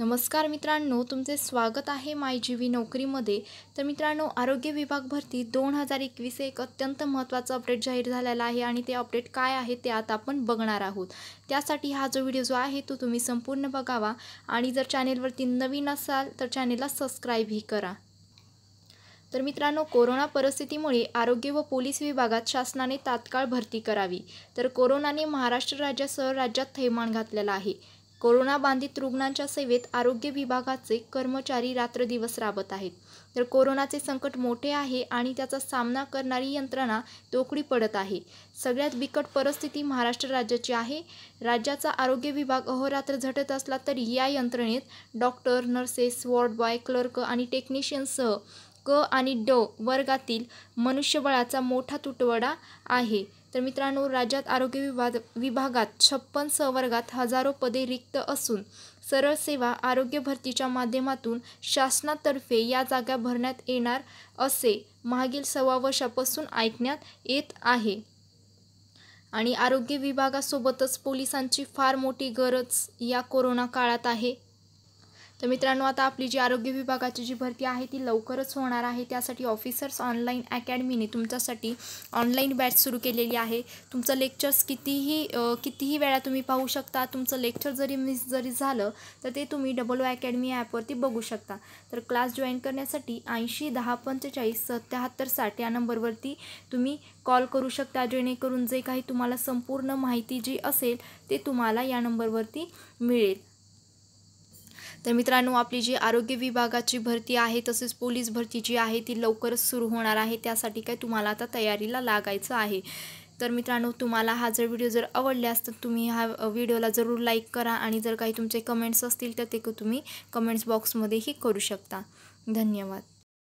नमस्कार मित्रांनो तुमचे स्वागत आहे मायजीवी नोकरीमध्ये तर मित्रांनो आरोग्य विभाग भरती दोन हजार एकवीस एक अत्यंत महत्त्वाचं अपडेट जाहीर झालेला आहे आणि ते अपडेट काय आहे ते आता आपण बघणार आहोत त्यासाठी हा जो व्हिडिओ जो आहे तो तुम्ही संपूर्ण बघावा आणि जर चॅनेलवरती नवीन असाल तर चॅनेलला सबस्क्राईबही करा तर मित्रांनो कोरोना परिस्थितीमुळे आरोग्य व पोलीस विभागात शासनाने तात्काळ भरती करावी तर कोरोनाने महाराष्ट्र राज्यासह राज्यात थैमान घातलेला आहे कोरोना रुग्णांच्या सेवेत आरोग्य विभागाचे कर्मचारी रात्रदिवस राबत आहेत तर कोरोनाचे संकट मोठे आहे आणि त्याचा सामना करणारी यंत्रणा तोकडी पडत आहे सगळ्यात बिकट परिस्थिती महाराष्ट्र राज्याची आहे राज्याचा आरोग्य विभाग अहोरात्र झटत असला तरी या यंत्रणेत doctor nurses ward boy clerk आणि टेक्निशियनसह क आणि ड वर्गातील मनुष्यबळाचा मोठा तुटवडा आहे तर मित्रांनो राज्यात आरोग्य विभाग विभागात छप्पन सवर्गात हजारो पदे रिक्त असून सरळ सेवा आरोग्य भरतीच्या माध्यमातून शासनातर्फे या जागा भरण्यात येणार असे मागील सव्वा वर्षापासून ऐकण्यात येत आहे आणि आरोग्य विभागासोबतच पोलिसांची फार मोठी गरज या कोरोना काळात आहे तर मित्रांनो आता आपली जी आरोग्य विभागाची जी भरती आहे ती लवकरच होणार आहे त्यासाठी ऑफिसर्स ऑनलाईन अकॅडमीने तुमच्यासाठी ऑनलाईन बॅच सुरू केलेली आहे तुमचं लेक्चर्स कितीही कितीही वेळा तुम्ही पाहू शकता तुमचं लेक्चर जरी मिस जरी झालं तर ते तुम्ही डबल ओ अकॅडमी ॲपवरती बघू शकता तर क्लास जॉईन करण्यासाठी ऐंशी दहा पंचेचाळीस सत्याहत्तर साठ या नंबरवरती तुम्ही कॉल करू शकता जेणेकरून जे काही तुम्हाला संपूर्ण माहिती जी असेल ते तुम्हाला या नंबरवरती मिळेल तर मित्रांनो आपली जी आरोग्य विभागाची भरती आहे तसेच पोलीस भरती जी आहे ती लवकरच सुरू होणार आहे त्यासाठी काय तुम्हाला आता तयारीला लागायचं आहे तर मित्रांनो तुम्हाला हा जर व्हिडिओ जर आवडल्यास तर तुम्ही हा व्हिडिओला जरूर लाईक करा आणि जर काही तुमचे कमेंट्स असतील तर ते तुम्ही कमेंट्स बॉक्समध्येही करू शकता धन्यवाद